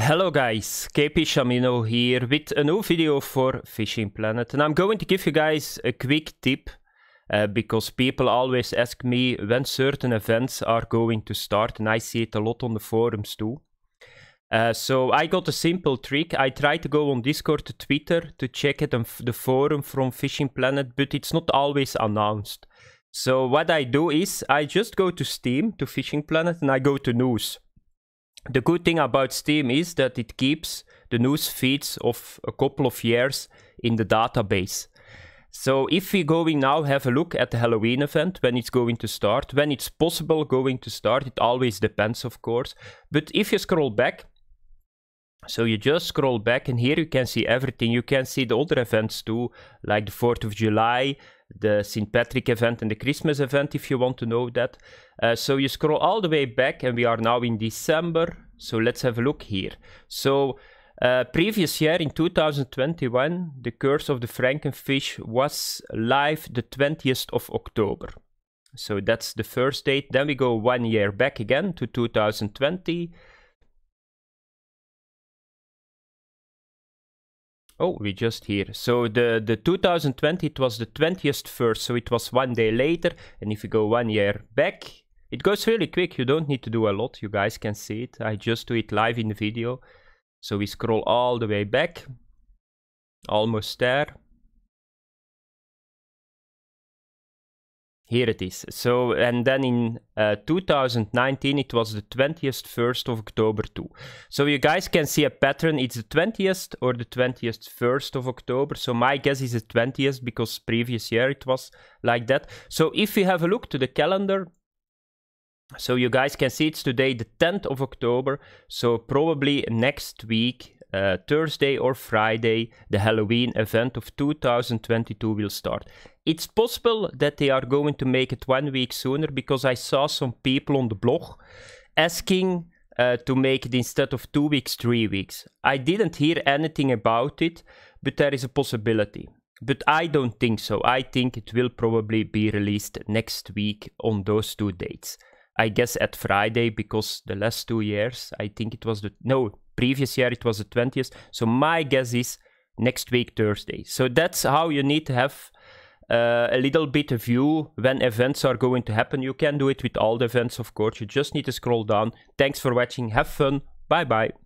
Hello guys, KP Shamino here with a new video for Fishing Planet and I'm going to give you guys a quick tip uh, because people always ask me when certain events are going to start and I see it a lot on the forums too. Uh, so I got a simple trick, I try to go on Discord to Twitter to check it on the forum from Fishing Planet but it's not always announced. So what I do is I just go to Steam to Fishing Planet and I go to news the good thing about Steam is that it keeps the news feeds of a couple of years in the database. So if we going now have a look at the Halloween event, when it's going to start, when it's possible going to start, it always depends, of course. But if you scroll back, so you just scroll back and here you can see everything. You can see the other events too, like the 4th of July, the St. Patrick event and the Christmas event if you want to know that. Uh, so you scroll all the way back and we are now in December. So let's have a look here. So uh, previous year in 2021, the Curse of the Frankenfish was live the 20th of October. So that's the first date. Then we go one year back again to 2020. Oh, we just here. So the, the 2020, it was the 20th first, so it was one day later. And if you go one year back, it goes really quick. You don't need to do a lot. You guys can see it. I just do it live in the video. So we scroll all the way back. Almost there. here it is. So, and then in uh, 2019, it was the 20th, 1st of October too. So you guys can see a pattern. It's the 20th or the 20th, 1st of October. So my guess is the 20th because previous year it was like that. So if you have a look to the calendar, so you guys can see it's today the 10th of October. So probably next week uh, Thursday or Friday, the Halloween event of 2022 will start. It's possible that they are going to make it one week sooner because I saw some people on the blog asking uh, to make it instead of two weeks, three weeks. I didn't hear anything about it, but there is a possibility. But I don't think so. I think it will probably be released next week on those two dates. I guess at Friday because the last two years, I think it was the no previous year it was the 20th. So my guess is next week Thursday. So that's how you need to have uh, a little bit of view when events are going to happen. You can do it with all the events, of course. You just need to scroll down. Thanks for watching. Have fun. Bye bye.